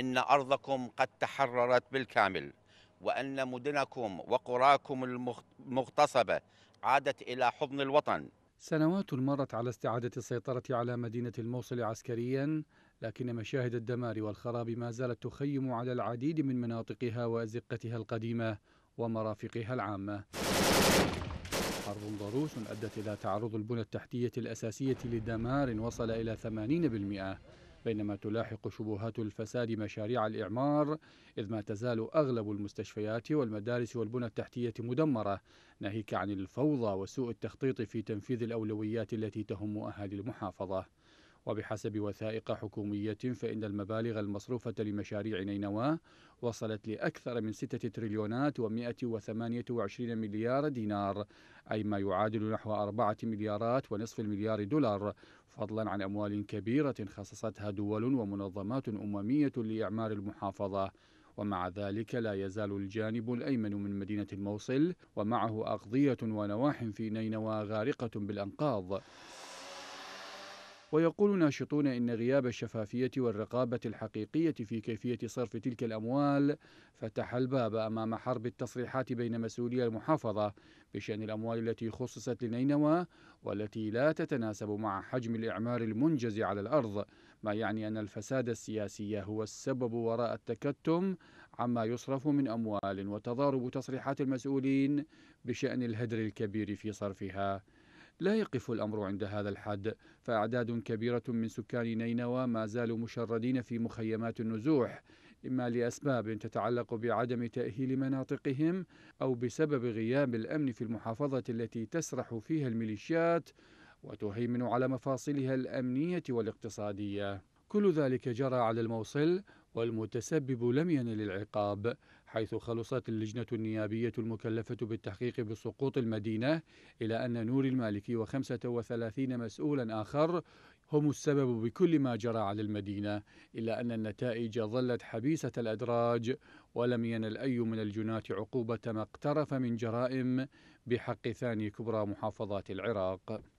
إن أرضكم قد تحررت بالكامل وأن مدنكم وقراكم المغتصبة عادت إلى حضن الوطن سنوات مرت على استعادة السيطرة على مدينة الموصل عسكريا لكن مشاهد الدمار والخراب ما زالت تخيم على العديد من مناطقها وأزقتها القديمة ومرافقها العامة حرب ضروس أدت إلى تعرض البنى التحتية الأساسية لدمار وصل إلى 80% بينما تلاحق شبهات الفساد مشاريع الإعمار إذ ما تزال أغلب المستشفيات والمدارس والبنى التحتية مدمرة ناهيك عن الفوضى وسوء التخطيط في تنفيذ الأولويات التي تهم أهالي المحافظة وبحسب وثائق حكومية فإن المبالغ المصروفة لمشاريع نينوى وصلت لأكثر من 6 تريليونات و128 مليار دينار أي ما يعادل نحو 4 مليارات ونصف المليار دولار فضلا عن أموال كبيرة خصصتها دول ومنظمات أممية لإعمار المحافظة ومع ذلك لا يزال الجانب الأيمن من مدينة الموصل ومعه أقضية ونواح في نينوى غارقة بالأنقاض ويقول ناشطون إن غياب الشفافية والرقابة الحقيقية في كيفية صرف تلك الأموال فتح الباب أمام حرب التصريحات بين مسؤولي المحافظة بشأن الأموال التي خصصت لنينوى والتي لا تتناسب مع حجم الإعمار المنجز على الأرض ما يعني أن الفساد السياسي هو السبب وراء التكتم عما يصرف من أموال وتضارب تصريحات المسؤولين بشأن الهدر الكبير في صرفها لا يقف الأمر عند هذا الحد فأعداد كبيرة من سكان نينوى ما زالوا مشردين في مخيمات النزوح إما لأسباب تتعلق بعدم تأهيل مناطقهم أو بسبب غياب الأمن في المحافظة التي تسرح فيها الميليشيات وتهيمن على مفاصلها الأمنية والاقتصادية كل ذلك جرى على الموصل والمتسبب لم ينل العقاب حيث خلصت اللجنة النيابية المكلفة بالتحقيق بسقوط المدينة إلى أن نور المالكي وخمسة وثلاثين مسؤولا آخر هم السبب بكل ما جرى على المدينة إلا أن النتائج ظلت حبيسة الأدراج ولم ينل أي من الجناة عقوبة ما اقترف من جرائم بحق ثاني كبرى محافظات العراق